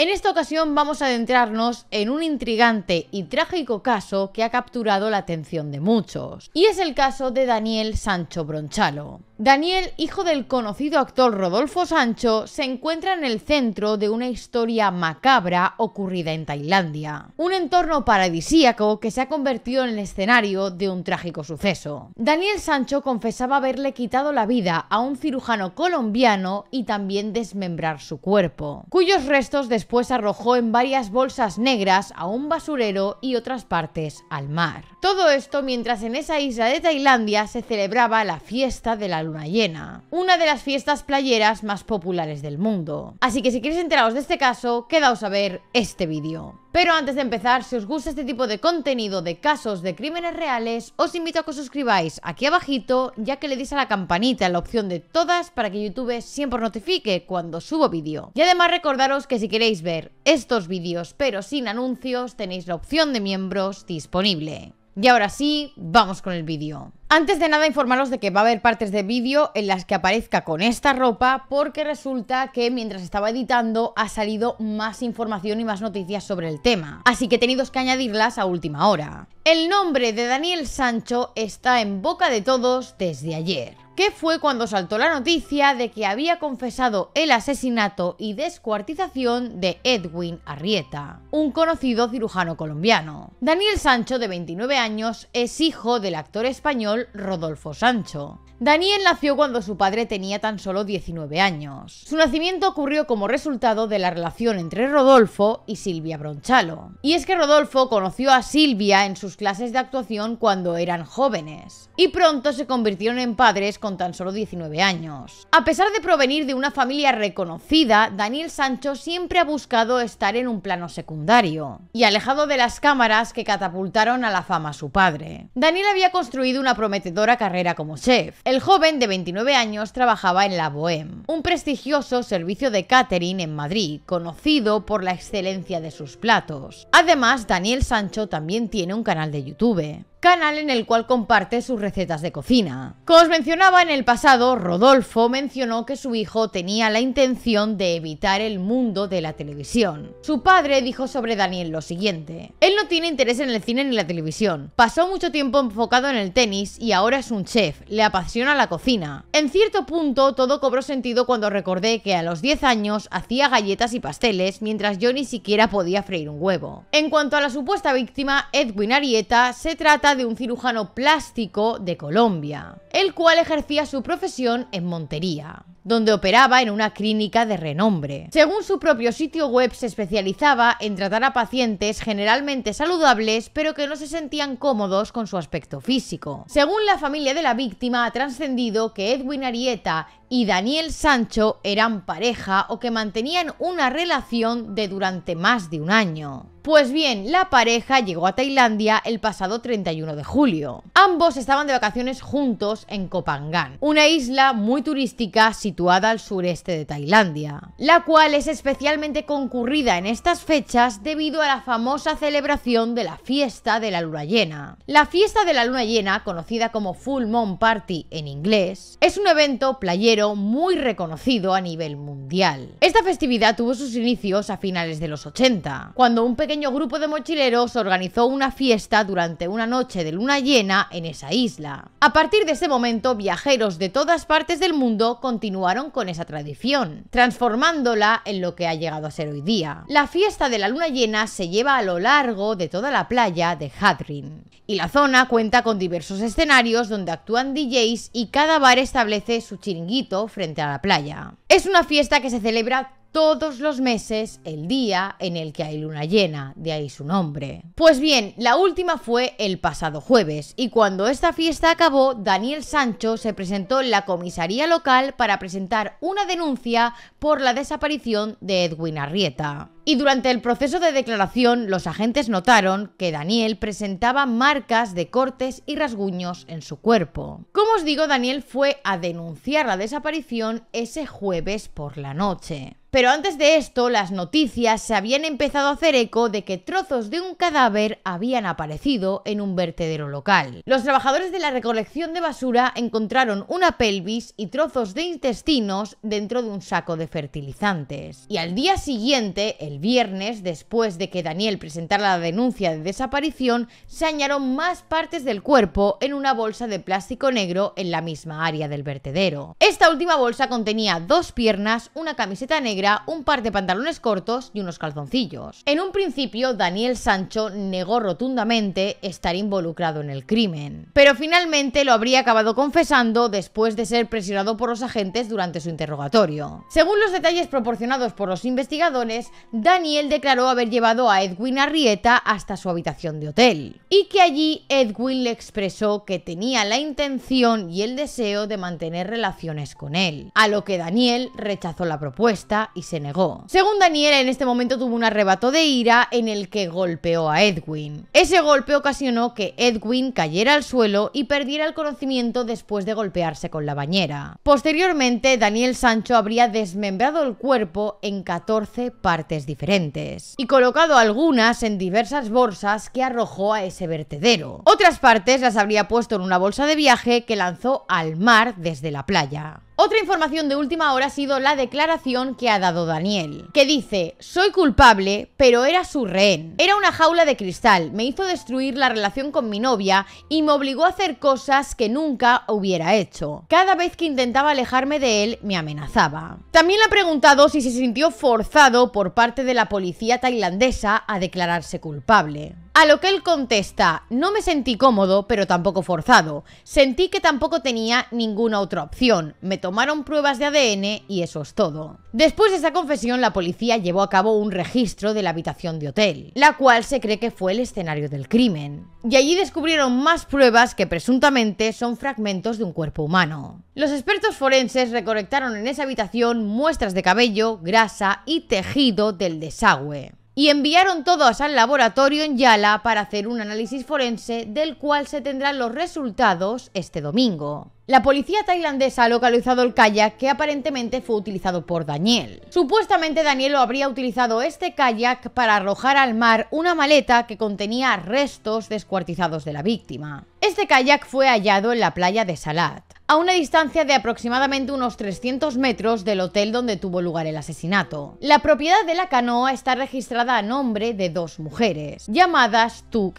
En esta ocasión vamos a adentrarnos en un intrigante y trágico caso que ha capturado la atención de muchos, y es el caso de Daniel Sancho Bronchalo. Daniel, hijo del conocido actor Rodolfo Sancho, se encuentra en el centro de una historia macabra ocurrida en Tailandia, un entorno paradisíaco que se ha convertido en el escenario de un trágico suceso. Daniel Sancho confesaba haberle quitado la vida a un cirujano colombiano y también desmembrar su cuerpo, cuyos restos después arrojó en varias bolsas negras a un basurero y otras partes al mar. Todo esto mientras en esa isla de Tailandia se celebraba la fiesta de la luna llena, una de las fiestas playeras más populares del mundo. Así que si queréis enteraros de este caso, quedaos a ver este vídeo. Pero antes de empezar, si os gusta este tipo de contenido de casos de crímenes reales, os invito a que os suscribáis aquí abajito, ya que le deis a la campanita la opción de todas para que YouTube siempre os notifique cuando subo vídeo. Y además recordaros que si queréis ver estos vídeos pero sin anuncios, tenéis la opción de miembros disponible. Y ahora sí, vamos con el vídeo. Antes de nada informaros de que va a haber partes de vídeo en las que aparezca con esta ropa porque resulta que mientras estaba editando ha salido más información y más noticias sobre el tema, así que he tenido que añadirlas a última hora. El nombre de Daniel Sancho está en boca de todos desde ayer que fue cuando saltó la noticia de que había confesado el asesinato y descuartización de Edwin Arrieta, un conocido cirujano colombiano. Daniel Sancho, de 29 años, es hijo del actor español Rodolfo Sancho. Daniel nació cuando su padre tenía tan solo 19 años. Su nacimiento ocurrió como resultado de la relación entre Rodolfo y Silvia Bronchalo. Y es que Rodolfo conoció a Silvia en sus clases de actuación cuando eran jóvenes, y pronto se convirtieron en padres con tan solo 19 años. A pesar de provenir de una familia reconocida, Daniel Sancho siempre ha buscado estar en un plano secundario, y alejado de las cámaras que catapultaron a la fama a su padre. Daniel había construido una prometedora carrera como chef, el joven de 29 años trabajaba en la Bohème, un prestigioso servicio de catering en Madrid, conocido por la excelencia de sus platos. Además, Daniel Sancho también tiene un canal de YouTube canal en el cual comparte sus recetas de cocina. Como os mencionaba en el pasado, Rodolfo mencionó que su hijo tenía la intención de evitar el mundo de la televisión. Su padre dijo sobre Daniel lo siguiente, él no tiene interés en el cine ni la televisión, pasó mucho tiempo enfocado en el tenis y ahora es un chef, le apasiona la cocina. En cierto punto todo cobró sentido cuando recordé que a los 10 años hacía galletas y pasteles mientras yo ni siquiera podía freír un huevo. En cuanto a la supuesta víctima, Edwin Arieta, se trata de un cirujano plástico de Colombia, el cual ejercía su profesión en Montería, donde operaba en una clínica de renombre. Según su propio sitio web, se especializaba en tratar a pacientes generalmente saludables, pero que no se sentían cómodos con su aspecto físico. Según la familia de la víctima, ha trascendido que Edwin Arieta y Daniel Sancho eran pareja o que mantenían una relación de durante más de un año. Pues bien, la pareja llegó a Tailandia el pasado 31 de julio. Ambos estaban de vacaciones juntos en Phangan, una isla muy turística situada al sureste de Tailandia, la cual es especialmente concurrida en estas fechas debido a la famosa celebración de la fiesta de la luna llena. La fiesta de la luna llena, conocida como Full Moon Party en inglés, es un evento playero muy reconocido a nivel mundial. Esta festividad tuvo sus inicios a finales de los 80, cuando un pequeño grupo de mochileros organizó una fiesta durante una noche de luna llena en esa isla. A partir de ese momento, viajeros de todas partes del mundo continuaron con esa tradición, transformándola en lo que ha llegado a ser hoy día. La fiesta de la luna llena se lleva a lo largo de toda la playa de Hadrin, y la zona cuenta con diversos escenarios donde actúan DJs y cada bar establece su chiringuito frente a la playa. Es una fiesta que se celebra todos los meses el día en el que hay luna llena, de ahí su nombre. Pues bien, la última fue el pasado jueves y cuando esta fiesta acabó, Daniel Sancho se presentó en la comisaría local para presentar una denuncia por la desaparición de Edwin Arrieta. Y durante el proceso de declaración, los agentes notaron que Daniel presentaba marcas de cortes y rasguños en su cuerpo. Como os digo, Daniel fue a denunciar la desaparición ese jueves por la noche. Pero antes de esto, las noticias se habían empezado a hacer eco de que trozos de un cadáver habían aparecido en un vertedero local. Los trabajadores de la recolección de basura encontraron una pelvis y trozos de intestinos dentro de un saco de fertilizantes. Y al día siguiente, el viernes, después de que Daniel presentara la denuncia de desaparición, se añadieron más partes del cuerpo en una bolsa de plástico negro en la misma área del vertedero. Esta última bolsa contenía dos piernas, una camiseta negra un par de pantalones cortos y unos calzoncillos. En un principio, Daniel Sancho negó rotundamente estar involucrado en el crimen, pero finalmente lo habría acabado confesando después de ser presionado por los agentes durante su interrogatorio. Según los detalles proporcionados por los investigadores, Daniel declaró haber llevado a Edwin Arrieta hasta su habitación de hotel y que allí Edwin le expresó que tenía la intención y el deseo de mantener relaciones con él, a lo que Daniel rechazó la propuesta y se negó. Según Daniel, en este momento tuvo un arrebato de ira en el que golpeó a Edwin. Ese golpe ocasionó que Edwin cayera al suelo y perdiera el conocimiento después de golpearse con la bañera. Posteriormente, Daniel Sancho habría desmembrado el cuerpo en 14 partes diferentes y colocado algunas en diversas bolsas que arrojó a ese vertedero. Otras partes las habría puesto en una bolsa de viaje que lanzó al mar desde la playa. Otra información de última hora ha sido la declaración que ha dado Daniel, que dice, soy culpable, pero era su rehén. Era una jaula de cristal, me hizo destruir la relación con mi novia y me obligó a hacer cosas que nunca hubiera hecho. Cada vez que intentaba alejarme de él, me amenazaba. También le ha preguntado si se sintió forzado por parte de la policía tailandesa a declararse culpable. A lo que él contesta, no me sentí cómodo, pero tampoco forzado. Sentí que tampoco tenía ninguna otra opción. Me tomaron pruebas de ADN y eso es todo. Después de esa confesión, la policía llevó a cabo un registro de la habitación de hotel, la cual se cree que fue el escenario del crimen. Y allí descubrieron más pruebas que presuntamente son fragmentos de un cuerpo humano. Los expertos forenses recolectaron en esa habitación muestras de cabello, grasa y tejido del desagüe y enviaron todos al laboratorio en Yala para hacer un análisis forense del cual se tendrán los resultados este domingo. La policía tailandesa ha localizado el kayak que aparentemente fue utilizado por Daniel. Supuestamente Daniel habría utilizado este kayak para arrojar al mar una maleta que contenía restos descuartizados de la víctima. Este kayak fue hallado en la playa de Salat a una distancia de aproximadamente unos 300 metros del hotel donde tuvo lugar el asesinato. La propiedad de la canoa está registrada a nombre de dos mujeres, llamadas Tuk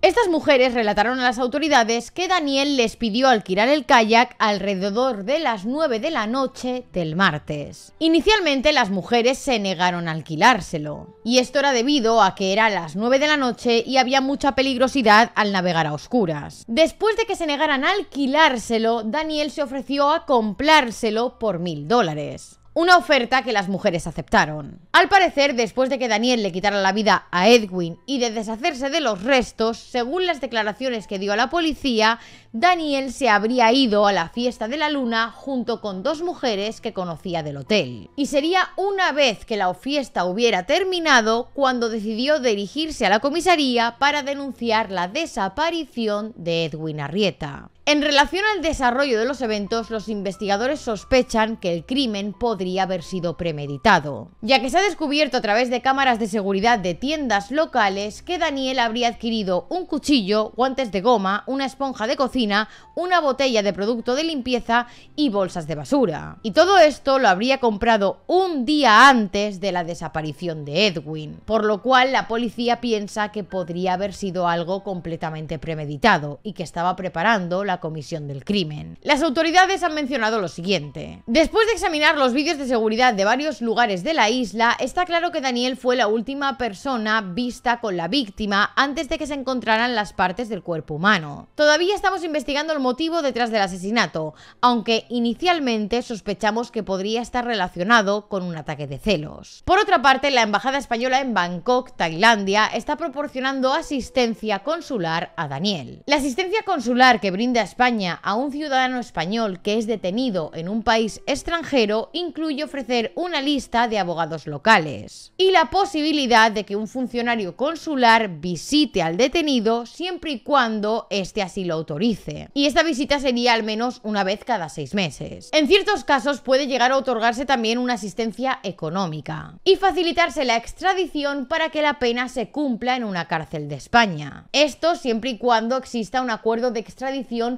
estas mujeres relataron a las autoridades que Daniel les pidió alquilar el kayak alrededor de las 9 de la noche del martes. Inicialmente las mujeres se negaron a alquilárselo, y esto era debido a que era las 9 de la noche y había mucha peligrosidad al navegar a oscuras. Después de que se negaran a alquilárselo, Daniel se ofreció a comprárselo por mil dólares una oferta que las mujeres aceptaron. Al parecer, después de que Daniel le quitara la vida a Edwin y de deshacerse de los restos, según las declaraciones que dio a la policía, Daniel se habría ido a la fiesta de la luna junto con dos mujeres que conocía del hotel. Y sería una vez que la fiesta hubiera terminado cuando decidió dirigirse a la comisaría para denunciar la desaparición de Edwin Arrieta. En relación al desarrollo de los eventos, los investigadores sospechan que el crimen podría haber sido premeditado, ya que se ha descubierto a través de cámaras de seguridad de tiendas locales que Daniel habría adquirido un cuchillo, guantes de goma, una esponja de cocina, una botella de producto de limpieza y bolsas de basura. Y todo esto lo habría comprado un día antes de la desaparición de Edwin, por lo cual la policía piensa que podría haber sido algo completamente premeditado y que estaba preparando la comisión del crimen. Las autoridades han mencionado lo siguiente. Después de examinar los vídeos de seguridad de varios lugares de la isla, está claro que Daniel fue la última persona vista con la víctima antes de que se encontraran las partes del cuerpo humano. Todavía estamos investigando el motivo detrás del asesinato, aunque inicialmente sospechamos que podría estar relacionado con un ataque de celos. Por otra parte, la Embajada Española en Bangkok, Tailandia, está proporcionando asistencia consular a Daniel. La asistencia consular que brinda España a un ciudadano español que es detenido en un país extranjero incluye ofrecer una lista de abogados locales y la posibilidad de que un funcionario consular visite al detenido siempre y cuando éste así lo autorice. Y esta visita sería al menos una vez cada seis meses. En ciertos casos puede llegar a otorgarse también una asistencia económica y facilitarse la extradición para que la pena se cumpla en una cárcel de España. Esto siempre y cuando exista un acuerdo de extradición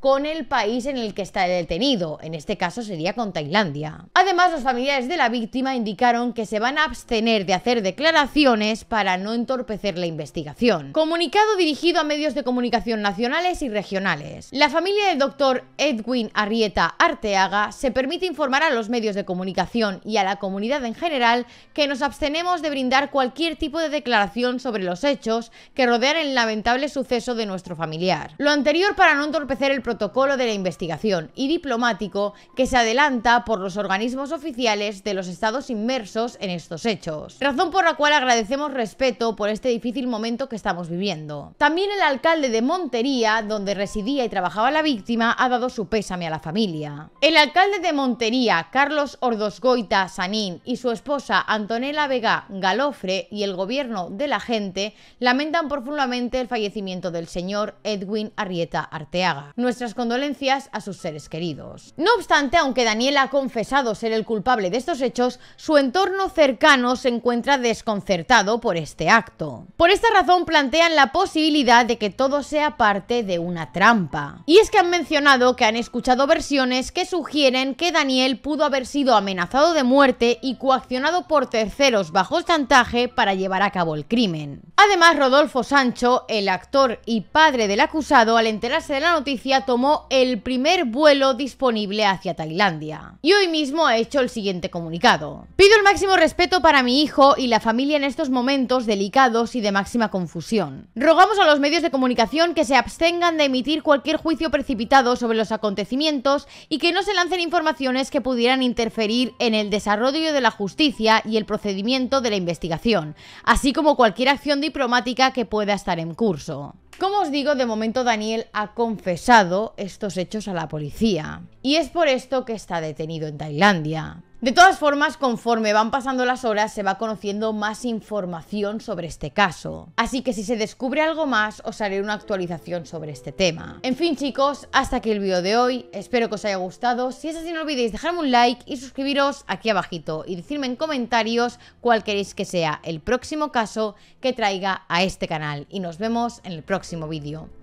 con el país en el que está detenido, en este caso sería con Tailandia. Además, los familiares de la víctima indicaron que se van a abstener de hacer declaraciones para no entorpecer la investigación. Comunicado dirigido a medios de comunicación nacionales y regionales. La familia del doctor Edwin Arrieta Arteaga se permite informar a los medios de comunicación y a la comunidad en general que nos abstenemos de brindar cualquier tipo de declaración sobre los hechos que rodean el lamentable suceso de nuestro familiar. Lo anterior para no entorpecer el protocolo de la investigación y diplomático que se adelanta por los organismos oficiales de los estados inmersos en estos hechos. Razón por la cual agradecemos respeto por este difícil momento que estamos viviendo. También el alcalde de Montería, donde residía y trabajaba la víctima, ha dado su pésame a la familia. El alcalde de Montería, Carlos Ordosgoita Sanín, y su esposa Antonella Vega Galofre y el gobierno de la gente lamentan profundamente el fallecimiento del señor Edwin Arrieta Arteaga condolencias a sus seres queridos. No obstante, aunque Daniel ha confesado ser el culpable de estos hechos, su entorno cercano se encuentra desconcertado por este acto. Por esta razón plantean la posibilidad de que todo sea parte de una trampa. Y es que han mencionado que han escuchado versiones que sugieren que Daniel pudo haber sido amenazado de muerte y coaccionado por terceros bajo chantaje para llevar a cabo el crimen. Además, Rodolfo Sancho, el actor y padre del acusado, al enterarse de la noticia, tomó el primer vuelo disponible hacia Tailandia. Y hoy mismo ha hecho el siguiente comunicado. Pido el máximo respeto para mi hijo y la familia en estos momentos delicados y de máxima confusión. Rogamos a los medios de comunicación que se abstengan de emitir cualquier juicio precipitado sobre los acontecimientos y que no se lancen informaciones que pudieran interferir en el desarrollo de la justicia y el procedimiento de la investigación, así como cualquier acción de diplomática que pueda estar en curso. Como os digo, de momento Daniel ha confesado estos hechos a la policía y es por esto que está detenido en Tailandia. De todas formas, conforme van pasando las horas se va conociendo más información sobre este caso. Así que si se descubre algo más, os haré una actualización sobre este tema. En fin chicos, hasta aquí el vídeo de hoy. Espero que os haya gustado. Si es así no olvidéis dejarme un like y suscribiros aquí abajito. Y decirme en comentarios cuál queréis que sea el próximo caso que traiga a este canal. Y nos vemos en el próximo vídeo.